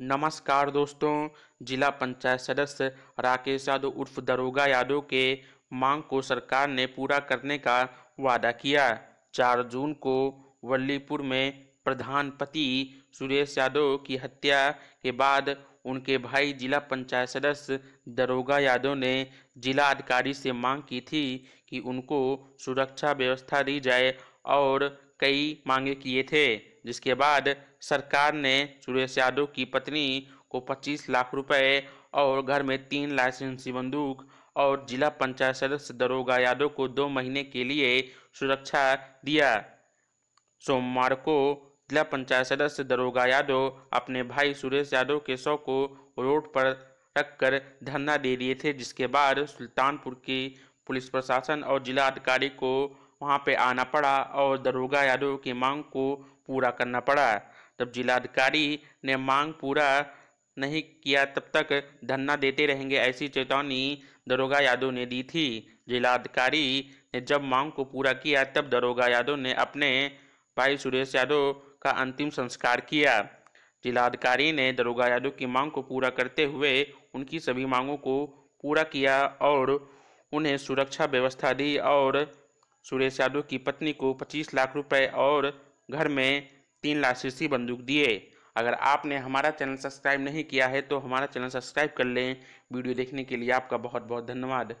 नमस्कार दोस्तों जिला पंचायत सदस्य राकेश यादव उर्फ दरोगा यादव के मांग को सरकार ने पूरा करने का वादा किया चार जून को वल्लीपुर में प्रधानपति सुरेश यादव की हत्या के बाद उनके भाई जिला पंचायत सदस्य दरोगा यादव ने जिला अधिकारी से मांग की थी कि उनको सुरक्षा व्यवस्था दी जाए और कई मांगे किए थे जिसके बाद सरकार ने सुरेश यादव की पत्नी को 25 लाख रुपए और घर में तीन लाइसेंसी बंदूक और जिला पंचायत सदस्य दरोगा यादव को दो महीने के लिए सुरक्षा दिया सोमवार को जिला पंचायत सदस्य दरोगा यादव अपने भाई सुरेश यादव के शव को रोड पर रखकर धरना दे दिए थे जिसके बाद सुल्तानपुर की पुलिस प्रशासन और जिला अधिकारी को वहां पे आना पड़ा और दरोगा यादव की मांग को पूरा करना पड़ा जब जिलाधिकारी ने मांग पूरा नहीं किया तब तक धरना देते रहेंगे ऐसी चेतावनी दरोगा यादव ने दी थी जिलाधिकारी ने जब मांग को पूरा किया तब दरोगा यादव ने अपने भाई सुरेश यादव का अंतिम संस्कार किया जिलाधिकारी ने दरोगा यादव की मांग को पूरा करते हुए उनकी सभी मांगों को पूरा किया और उन्हें सुरक्षा व्यवस्था दी और सुरेश यादव की पत्नी को 25 लाख रुपए और घर में तीन लाख सीसी बंदूक दिए अगर आपने हमारा चैनल सब्सक्राइब नहीं किया है तो हमारा चैनल सब्सक्राइब कर लें वीडियो देखने के लिए आपका बहुत बहुत धन्यवाद